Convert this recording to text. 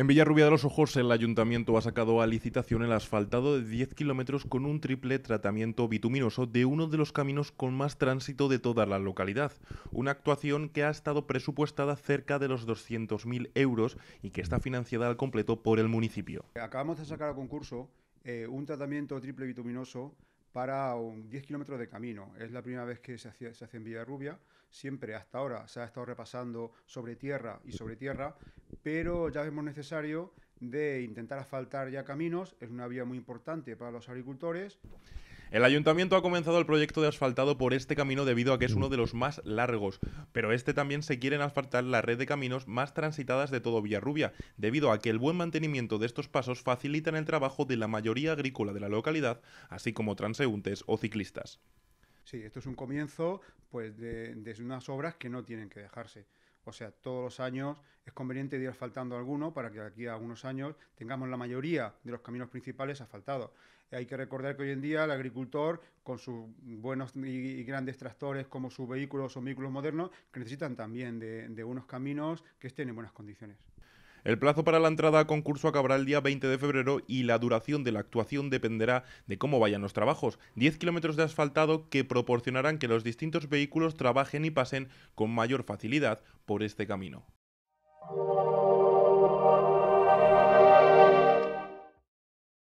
En Villarrubia de los Ojos, el ayuntamiento ha sacado a licitación el asfaltado de 10 kilómetros con un triple tratamiento bituminoso de uno de los caminos con más tránsito de toda la localidad. Una actuación que ha estado presupuestada cerca de los 200.000 euros y que está financiada al completo por el municipio. Acabamos de sacar a concurso eh, un tratamiento triple bituminoso para un 10 kilómetros de camino. Es la primera vez que se hace, se hace en Siempre hasta ahora se ha estado repasando sobre tierra y sobre tierra, pero ya vemos necesario de intentar asfaltar ya caminos. Es una vía muy importante para los agricultores el ayuntamiento ha comenzado el proyecto de asfaltado por este camino debido a que es uno de los más largos, pero este también se quiere asfaltar la red de caminos más transitadas de todo Villarrubia, debido a que el buen mantenimiento de estos pasos facilitan el trabajo de la mayoría agrícola de la localidad, así como transeúntes o ciclistas. Sí, esto es un comienzo pues, de unas obras que no tienen que dejarse. O sea, todos los años es conveniente ir asfaltando alguno para que aquí a algunos años tengamos la mayoría de los caminos principales asfaltados. Eh, hay que recordar que hoy en día el agricultor, con sus buenos y grandes tractores como sus vehículos o vehículos modernos, que necesitan también de unos caminos que estén en buenas condiciones. El plazo para la entrada a concurso acabará el día 20 de febrero y la duración de la actuación dependerá de cómo vayan los trabajos. 10 kilómetros de asfaltado que proporcionarán que los distintos vehículos trabajen y pasen con mayor facilidad por este camino.